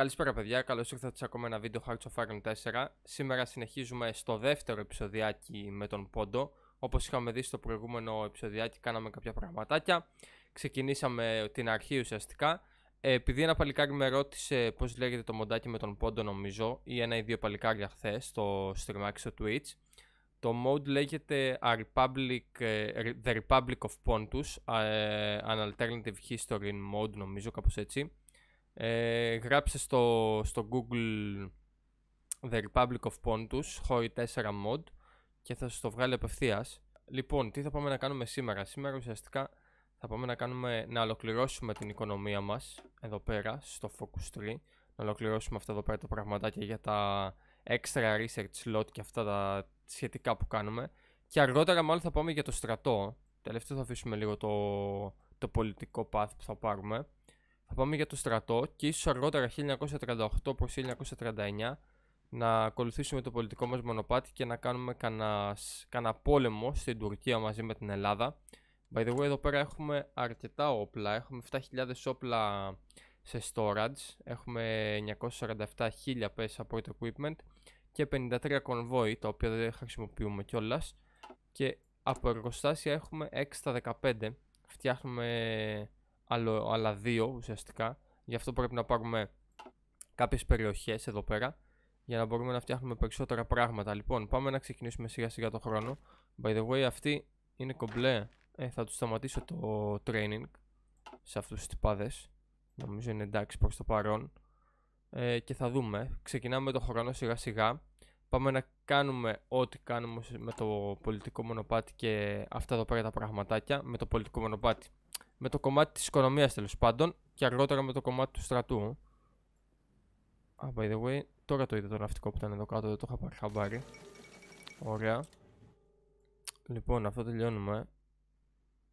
Καλησπέρα παιδιά, καλώς ήρθατε σε ακόμα ένα βίντεο Hearts of Iron 4 Σήμερα συνεχίζουμε στο δεύτερο επεισοδιάκι με τον Πόντο Όπως είχαμε δει στο προηγούμενο επεισοδιάκι κάναμε κάποια πραγματάκια Ξεκινήσαμε την αρχή ουσιαστικά ε, Επειδή ένα παλικάρι με ρώτησε πως λέγεται το μοντάκι με τον Πόντο νομίζω Ή ένα ή δύο παλικάρια χθες στο streamάκι στο Twitch το mode λέγεται Republic, ε, The Republic of Pontus, ε, An Alternative History Mode νομίζω κάπως έτσι ε, γράψε στο, στο Google The Republic of Pontus, hoi 4 mod και θα σας το βγάλει απευθείας. Λοιπόν, τι θα πάμε να κάνουμε σήμερα. Σήμερα ουσιαστικά θα πάμε να, κάνουμε, να ολοκληρώσουμε την οικονομία μας εδώ πέρα στο Focus 3. Να ολοκληρώσουμε αυτά εδώ πέρα τα πραγματάκια για τα extra research slot και αυτά τα σχετικά που κάνουμε. Και αργότερα μάλλον θα πάμε για το στρατό. Τελευταίο θα αφήσουμε λίγο το, το πολιτικό path που θα πάρουμε. Θα πάμε για το στρατό και ίσως αργότερα 1938 προς 1939 να ακολουθήσουμε το πολιτικό μας μονοπάτι και να κάνουμε κανένα πόλεμο στην Τουρκία μαζί με την Ελλάδα. By the way, εδώ πέρα έχουμε αρκετά όπλα. Έχουμε 7.000 όπλα σε storage. Έχουμε 947.000 πέσα από το equipment και 53 convoy, τα οποία δεν χρησιμοποιούμε κιόλας. Και από εργοστάσια έχουμε 6 στα 15. Φτιάχνουμε άλλα δύο ουσιαστικά. Γι' αυτό πρέπει να πάρουμε κάποιες περιοχές εδώ πέρα για να μπορούμε να φτιάχνουμε περισσότερα πράγματα. Λοιπόν, πάμε να ξεκινήσουμε σιγά σιγά το χρόνο. By the way, αυτή είναι κομπλέ. Ε, θα του σταματήσω το training σε αυτούς τους τυπάδες. Νομίζω είναι εντάξει προς το παρόν. Ε, και θα δούμε. Ξεκινάμε το χρόνο σιγά σιγά. Πάμε να κάνουμε ό,τι κάνουμε με το πολιτικό μονοπάτι και αυτά εδώ πέρα τα πραγματάκια με το πολιτικό μονοπάτι με το κομμάτι της οικονομίας τέλος πάντων και αργότερα με το κομμάτι του στρατού. Α, by the way, τώρα το είδα το ναυτικό που ήταν εδώ κάτω, δεν το είχα πάρει χαμπάρι. Ωραία. Λοιπόν, αυτό τελειώνουμε.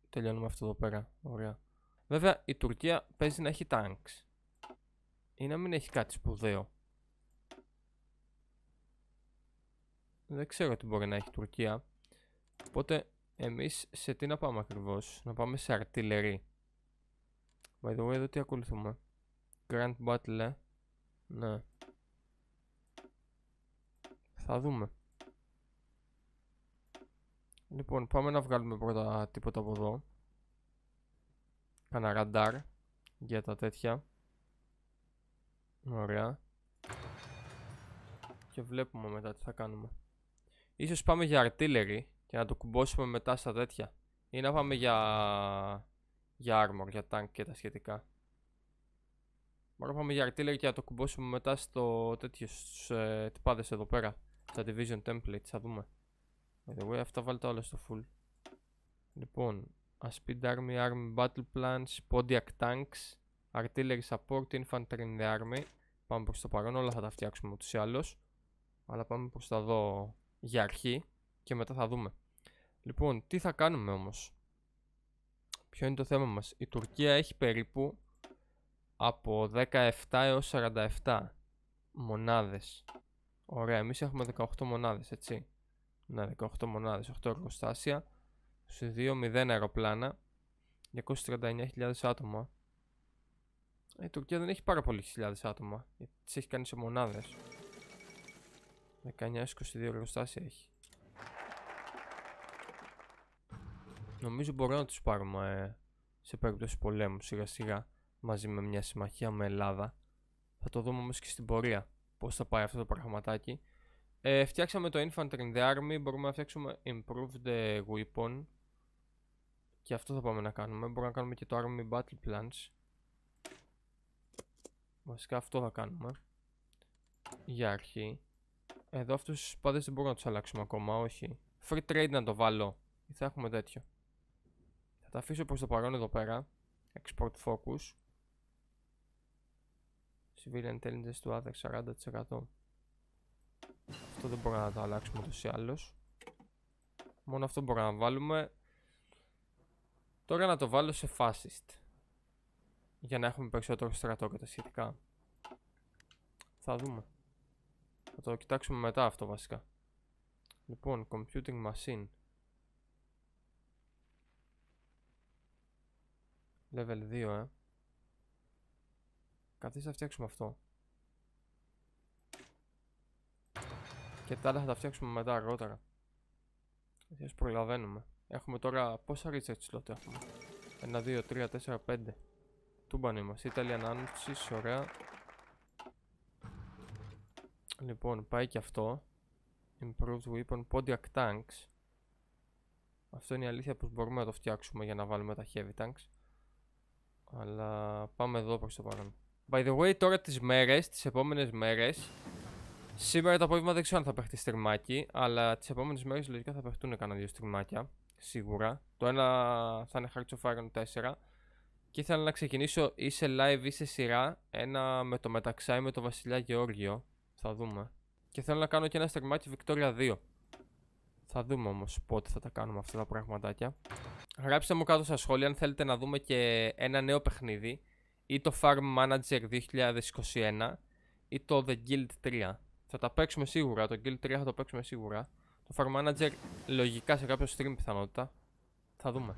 Τελειώνουμε αυτό εδώ πέρα. Ωραία. Βέβαια, η Τουρκία παίζει να έχει tanks Ή να μην έχει κάτι σπουδαίο. Δεν ξέρω τι μπορεί να έχει η Τουρκία. Οπότε εμείς σε τι να πάμε ακριβώς. Να πάμε σε αρτιλερή. By the way, εδώ τι ακολουθούμε. Grand Battle, ε. Ναι. Θα δούμε. Λοιπόν, πάμε να βγάλουμε πρώτα τίποτα από εδώ. Κάνα ραντάρ για τα τέτοια. Ωραία. Και βλέπουμε μετά τι θα κάνουμε. Ίσως πάμε για artillery και να το κουμπώσουμε μετά στα τέτοια. Ή να πάμε για, για armor, για tank και τα σχετικά. Μπορούμε να πάμε για artillery και να το κουμπώσουμε μετά στο τέτοιο, στους ε, τυπάδες εδώ πέρα. Στα division templates, θα δούμε. way, αυτά βάλτε όλα στο full. Λοιπόν, a speed army, army battle plans, podiac tanks, artillery support, infantry in the army. Πάμε προς το παρόν, όλα θα τα φτιάξουμε ούτως ή άλλως. Αλλά πάμε προς τα δω για αρχή και μετά θα δούμε. Λοιπόν, τι θα κάνουμε όμως. Ποιο είναι το θέμα μας. Η Τουρκία έχει περίπου από 17 έως 47 μονάδες. Ωραία, εμείς έχουμε 18 μονάδες, έτσι. Ναι, 18 μονάδες, 8 εργοστάσια. Σε 2, 0 αεροπλάνα. 239.000 άτομα. Η Τουρκία δεν έχει πάρα πολλέ χιλιάδες άτομα. Τις έχει κάνει σε μοναδε 19 19-22 εργοστάσια έχει. νομίζω μπορούμε να τους πάρουμε ε, σε περίπτωση πολέμου σιγά σιγά μαζί με μια συμμαχία με Ελλάδα. Θα το δούμε όμως και στην πορεία πώς θα πάει αυτό το πραγματάκι. Ε, φτιάξαμε το Infantry in the Army, μπορούμε να φτιάξουμε Improved ε, Weapon και αυτό θα πάμε να κάνουμε. Μπορούμε να κάνουμε και το Army Battle Plans. Βασικά αυτό θα κάνουμε. Για αρχή. Εδώ αυτούς τους πάντες δεν μπορούμε να τους αλλάξουμε ακόμα, όχι. Free Trade να το βάλω. Θα έχουμε τέτοιο. Θα τα αφήσω προς το παρόν εδώ πέρα. Export focus. Civilian intelligence του άδερ 40%. Αυτό δεν μπορούμε να το αλλάξουμε ούτως ή άλλως. Μόνο αυτό μπορούμε να βάλουμε. Τώρα να το βάλω σε fascist. Για να έχουμε περισσότερο στρατό και τα σχετικά. Θα δούμε. Θα το κοιτάξουμε μετά αυτό βασικά. Λοιπόν, computing machine. Level 2, ε. Καθίστε να φτιάξουμε αυτό. Και τα άλλα θα τα φτιάξουμε μετά αργότερα. σας προλαβαίνουμε. Έχουμε τώρα πόσα research slot έχουμε. 1, 2, 3, 4, 5. Τούμπαν είμαστε. Italian Anarchies, ωραία. Λοιπόν, πάει και αυτό. Improved Weapon Pontiac Tanks. Αυτό είναι η αλήθεια που μπορούμε να το φτιάξουμε για να βάλουμε τα Heavy Tanks. Αλλά πάμε εδώ προς το παρόν. By the way, τώρα τις μέρες, τις επόμενες μέρες, σήμερα το απόγευμα δεν ξέρω αν θα παιχτεί στριμμάκι, αλλά τις επόμενες μέρες λογικά θα παιχτούν κανένα δύο στριμμάκια, σίγουρα. Το ένα θα είναι Hearts of Iron 4 και ήθελα να ξεκινήσω ή σε live ή σε σειρά ένα με το μεταξάι με το Βασιλιά Γεώργιο, θα δούμε. Και θέλω να κάνω και ένα στριμμάκι Victoria 2. Θα δούμε όμως πότε θα τα κάνουμε αυτά τα πραγματάκια. Γράψτε μου κάτω στα σχόλια αν θέλετε να δούμε και ένα νέο παιχνίδι ή το Farm Manager 2021 ή το The Guild 3. Θα τα παίξουμε σίγουρα, το Guild 3 θα το παίξουμε σίγουρα. Το Farm Manager λογικά σε κάποιο stream πιθανότητα. Θα δούμε.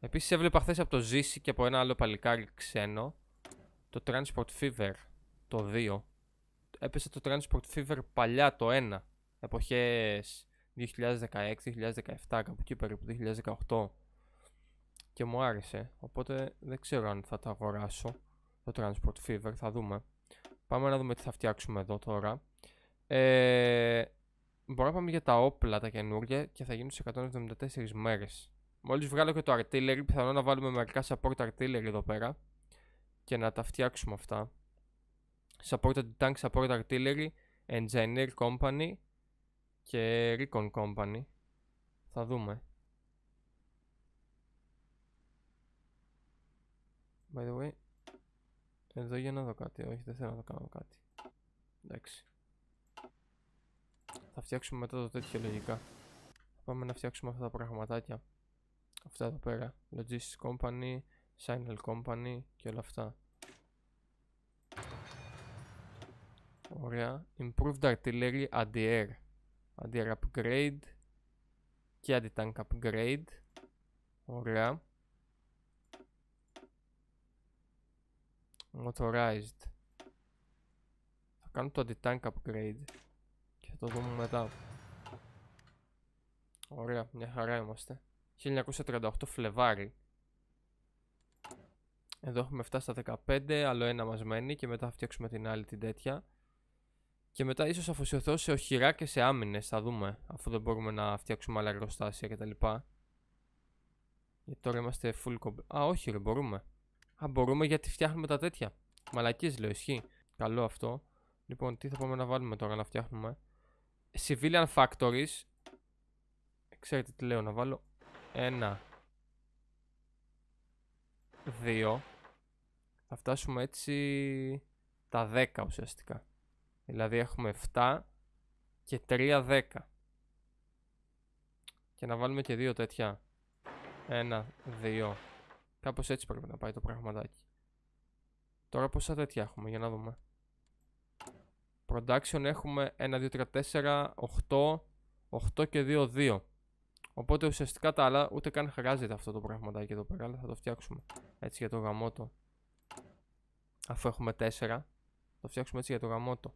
Επίσης έβλεπα χθε από το Zissi και από ένα άλλο παλικάρι ξένο το Transport Fever το 2. Έπεσε το Transport Fever παλιά το 1. Εποχές 2016-2017, κάπου εκεί περίπου, 2018 και μου άρεσε, οπότε δεν ξέρω αν θα τα αγοράσω το Transport Fever, θα δούμε. Πάμε να δούμε τι θα φτιάξουμε εδώ τώρα. Ε, να πάμε για τα όπλα τα καινούργια και θα γίνουν σε 174 μέρες. Μόλις βγάλω και το artillery, πιθανόν να βάλουμε μερικά support artillery εδώ πέρα και να τα φτιάξουμε αυτά. Support tank, support artillery, engineer company, και Recon Company. Θα δούμε. By the way, εδώ για να δω κάτι. Όχι, δεν θέλω να το κάνω κάτι. Εντάξει. Θα φτιάξουμε μετά το τέτοιο λογικά. Πάμε να φτιάξουμε αυτά τα πραγματάκια. Αυτά εδώ πέρα. Logistics Company, Signal Company και όλα αυτά. Ωραία. Improved Artillery Anti-Air anti upgrade και anti-tank upgrade. Ωραία. Motorized. Θα κάνω το anti upgrade και θα το δούμε μετά. Ωραία, μια χαρά είμαστε. 1938 Φλεβάρι. Εδώ έχουμε φτάσει στα 15, άλλο ένα μας μένει και μετά θα φτιάξουμε την άλλη την τέτοια και μετά ίσως αφοσιωθώ σε οχυρά και σε άμυνες. Θα δούμε, αφού δεν μπορούμε να φτιάξουμε άλλα εργοστάσια κτλ. Γιατί τώρα είμαστε full comp. Α, όχι, ρε, μπορούμε. Α, μπορούμε γιατί φτιάχνουμε τα τέτοια. Μαλακή λέω, ισχύει. Καλό αυτό. Λοιπόν, τι θα πάμε να βάλουμε τώρα να φτιάχνουμε. Civilian factories. Ξέρετε τι λέω να βάλω. Ένα. Δύο. Θα φτάσουμε έτσι τα δέκα ουσιαστικά. Δηλαδή έχουμε 7 και 3 10. Και να βάλουμε και 2 τέτοια. 1, 2. Κάπως έτσι πρέπει να πάει το πραγματάκι. Τώρα πόσα τέτοια έχουμε για να δούμε. Production έχουμε 1, 2, 3, 4, 8, 8 και 2, 2. Οπότε ουσιαστικά τα άλλα ούτε καν χρειάζεται αυτό το πραγματάκι εδώ πέρα, αλλά θα το φτιάξουμε έτσι για το γαμότο. Αφού έχουμε 4, θα το φτιάξουμε έτσι για το γαμότο.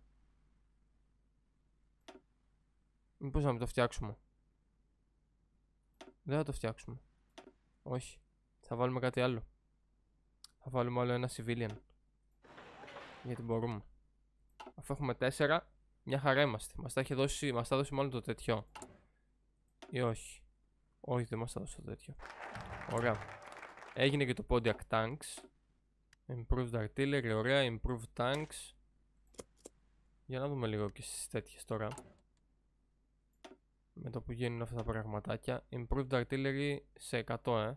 Μήπως να μην το φτιάξουμε. Δεν θα το φτιάξουμε. Όχι. Θα βάλουμε κάτι άλλο. Θα βάλουμε άλλο ένα civilian. Γιατί μπορούμε. Αφού έχουμε τέσσερα, μια χαρά είμαστε. Μας τα έχει δώσει, μας τα δώσει μόνο το τέτοιο. Ή όχι. Όχι, δεν μας τα δώσει το τέτοιο. Ωραία. Έγινε και το Pontiac Tanks. Improved Artillery, ωραία. Improved Tanks. Για να δούμε λίγο και στις τέτοιες τώρα με το που γίνουν αυτά τα πραγματάκια. Improved Artillery σε 100, ε.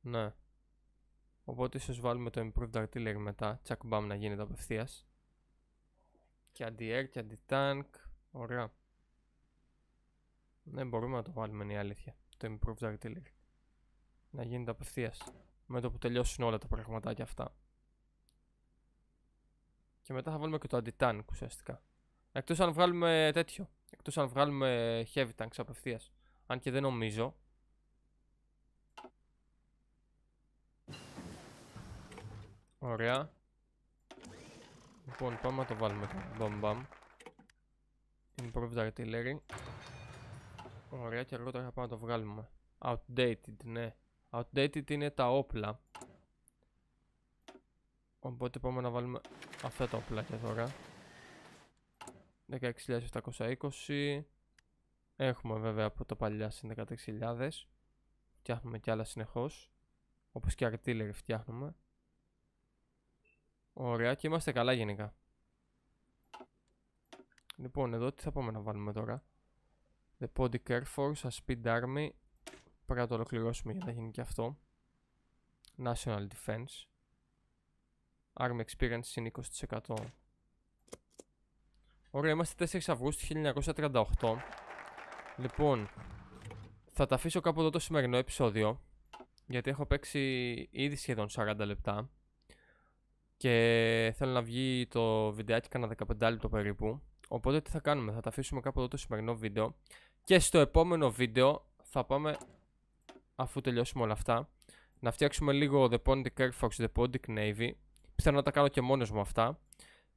Ναι. Οπότε ίσως βάλουμε το Improved Artillery μετά. Τσακ μπαμ να γίνεται απευθείας. Και anti air και anti tank Ωραία. Ναι, μπορούμε να το βάλουμε είναι η αλήθεια. Το Improved Artillery. Να γίνεται απευθείας. Με το που τελειώσουν όλα τα πραγματάκια αυτά. Και μετά θα βάλουμε και το anti tank ουσιαστικά. Εκτός αν βγάλουμε τέτοιο. Εκτός αν βγάλουμε heavy tanks απευθείας. Αν και δεν νομίζω. Ωραία. Λοιπόν, πάμε να το βάλουμε εδώ. Μπαμ μπαμ. Improved artillery. Ωραία και αργότερα θα πάμε να το βγάλουμε. Outdated, ναι. Outdated είναι τα όπλα. Οπότε πάμε να βάλουμε αυτά τα όπλα και τώρα. 16.720 Έχουμε βέβαια από τα παλιά συν 16.000 Φτιάχνουμε κι άλλα συνεχώς Όπως και artillery φτιάχνουμε Ωραία και είμαστε καλά γενικά Λοιπόν εδώ τι θα πάμε να βάλουμε τώρα The Body Care Force, a Speed Army Πρέπει να το ολοκληρώσουμε για να γίνει και αυτό National Defense Army Experience είναι 20% Ωραία, είμαστε 4 Αυγούστου 1938. Λοιπόν, θα τα αφήσω κάπου εδώ το σημερινό επεισόδιο. Γιατί έχω παίξει ήδη σχεδόν 40 λεπτά. Και θέλω να βγει το βιντεάκι κανένα 15 λεπτό περίπου. Οπότε τι θα κάνουμε, θα τα αφήσουμε κάπου εδώ το σημερινό βίντεο. Και στο επόμενο βίντεο θα πάμε, αφού τελειώσουμε όλα αυτά, να φτιάξουμε λίγο The Pontic Air Force, The Pontic Navy. Πιστεύω να τα κάνω και μόνος μου αυτά.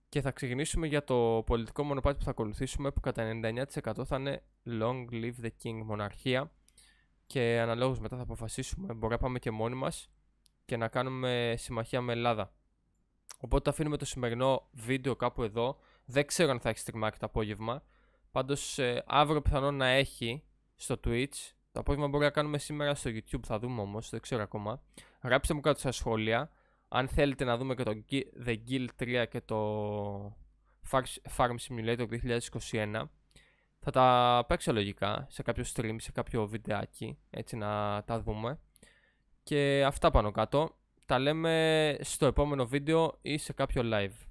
Και θα ξεκινήσουμε για το πολιτικό μονοπάτι που θα ακολουθήσουμε, που κατά 99% θα είναι Long Live the King, μοναρχία. Και αναλόγως μετά θα αποφασίσουμε, μπορεί να πάμε και μόνοι μας και να κάνουμε συμμαχία με Ελλάδα. Οπότε αφήνουμε το σημερινό βίντεο κάπου εδώ. Δεν ξέρω αν θα έχει στιγμάκι το απόγευμα. Πάντως ε, αύριο πιθανόν να έχει στο Twitch. Το απόγευμα μπορεί να κάνουμε σήμερα στο YouTube, θα δούμε όμως, δεν ξέρω ακόμα. Γράψτε μου κάτω στα σχόλια αν θέλετε να δούμε και το The Guild 3 και το Farm Simulator 2021, θα τα παίξω λογικά σε κάποιο stream, σε κάποιο βιντεάκι, έτσι να τα δούμε. Και αυτά πάνω κάτω. Τα λέμε στο επόμενο βίντεο ή σε κάποιο live.